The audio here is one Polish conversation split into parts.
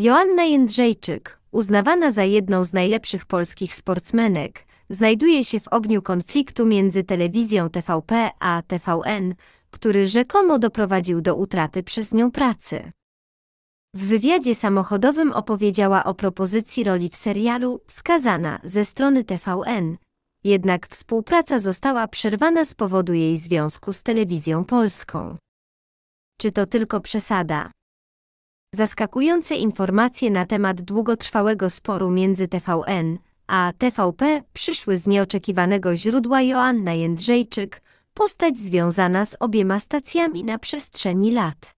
Joanna Jędrzejczyk, uznawana za jedną z najlepszych polskich sportsmenek, znajduje się w ogniu konfliktu między telewizją TVP a TVN, który rzekomo doprowadził do utraty przez nią pracy. W wywiadzie samochodowym opowiedziała o propozycji roli w serialu Skazana ze strony TVN, jednak współpraca została przerwana z powodu jej związku z telewizją polską. Czy to tylko przesada? Zaskakujące informacje na temat długotrwałego sporu między TVN a TVP przyszły z nieoczekiwanego źródła Joanna Jędrzejczyk, postać związana z obiema stacjami na przestrzeni lat.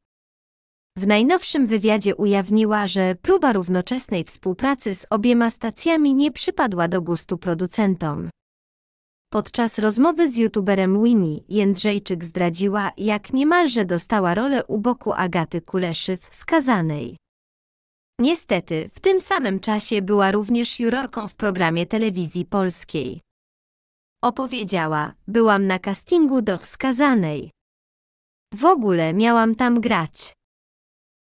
W najnowszym wywiadzie ujawniła, że próba równoczesnej współpracy z obiema stacjami nie przypadła do gustu producentom. Podczas rozmowy z youtuberem Winnie Jędrzejczyk zdradziła, jak niemalże dostała rolę u boku Agaty Kuleszyw, skazanej. Niestety, w tym samym czasie była również jurorką w programie telewizji polskiej. Opowiedziała, byłam na castingu do wskazanej. W ogóle miałam tam grać.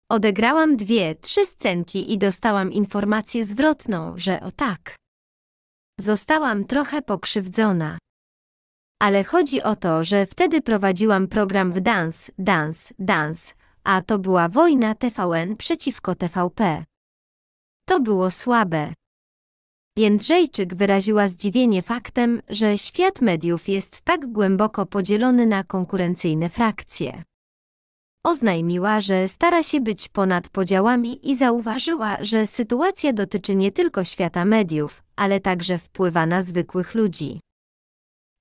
Odegrałam dwie, trzy scenki i dostałam informację zwrotną, że o tak. Zostałam trochę pokrzywdzona. Ale chodzi o to, że wtedy prowadziłam program w Dance, Dance, Dance, a to była wojna TVN przeciwko TVP. To było słabe. Jędrzejczyk wyraziła zdziwienie faktem, że świat mediów jest tak głęboko podzielony na konkurencyjne frakcje. Oznajmiła, że stara się być ponad podziałami i zauważyła, że sytuacja dotyczy nie tylko świata mediów, ale także wpływa na zwykłych ludzi.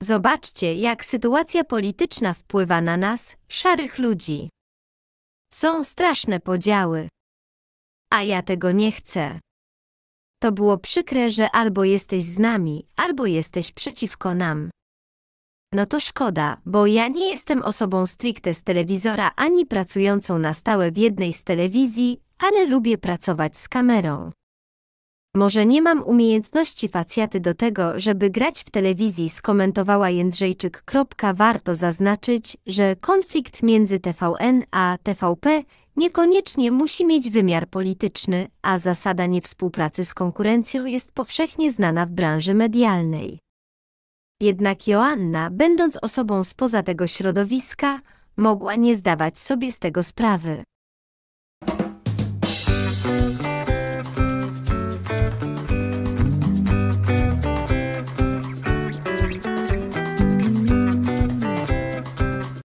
Zobaczcie, jak sytuacja polityczna wpływa na nas, szarych ludzi. Są straszne podziały. A ja tego nie chcę. To było przykre, że albo jesteś z nami, albo jesteś przeciwko nam. No to szkoda, bo ja nie jestem osobą stricte z telewizora ani pracującą na stałe w jednej z telewizji, ale lubię pracować z kamerą. Może nie mam umiejętności facjaty do tego, żeby grać w telewizji, skomentowała Jędrzejczyk. Warto zaznaczyć, że konflikt między TVN a TVP niekoniecznie musi mieć wymiar polityczny, a zasada niewspółpracy z konkurencją jest powszechnie znana w branży medialnej. Jednak Joanna, będąc osobą spoza tego środowiska, mogła nie zdawać sobie z tego sprawy.